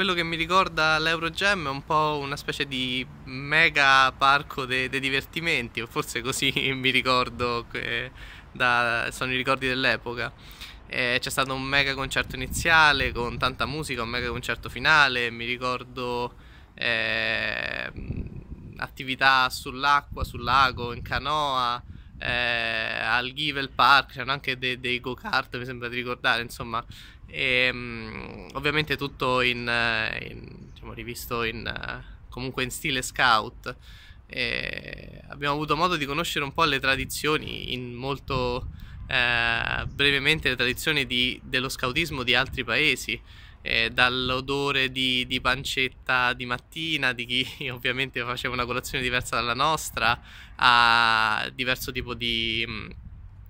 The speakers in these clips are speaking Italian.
quello che mi ricorda l'Eurogem è un po' una specie di mega parco dei de divertimenti, o forse così mi ricordo, da, sono i ricordi dell'epoca. Eh, c'è stato un mega concerto iniziale con tanta musica, un mega concerto finale, mi ricordo eh, attività sull'acqua, sul lago, in canoa eh, al Givel Park, c'erano anche dei, dei go-kart, mi sembra di ricordare, insomma, e, um, ovviamente tutto in, eh, in, diciamo, rivisto in, eh, comunque in stile scout. E abbiamo avuto modo di conoscere un po' le tradizioni in molto eh, brevemente le tradizioni di, dello scautismo di altri paesi eh, dall'odore di, di, pancetta di mattina, di chi ovviamente faceva una colazione diversa dalla nostra, a diverso tipo di, mm,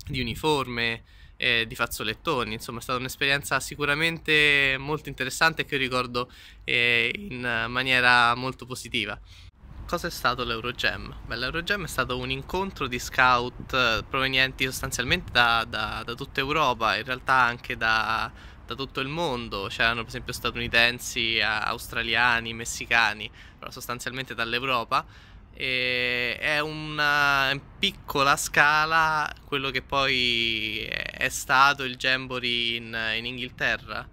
di uniforme, eh, di fazzolettoni. Insomma, è stata un'esperienza sicuramente molto interessante che io ricordo eh, in maniera molto positiva. Cosa è stato l'Eurogem? Beh, L'Eurogem è stato un incontro di scout eh, provenienti sostanzialmente da, da, da tutta Europa, in realtà anche da, da tutto il mondo, c'erano per esempio statunitensi, australiani, messicani, sostanzialmente dall'Europa. E è una in piccola scala quello che poi è stato il Jamboree in, in Inghilterra.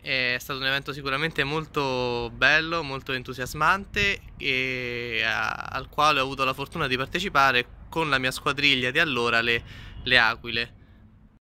È stato un evento sicuramente molto bello, molto entusiasmante e a, al quale ho avuto la fortuna di partecipare con la mia squadriglia di allora, le, le Aquile.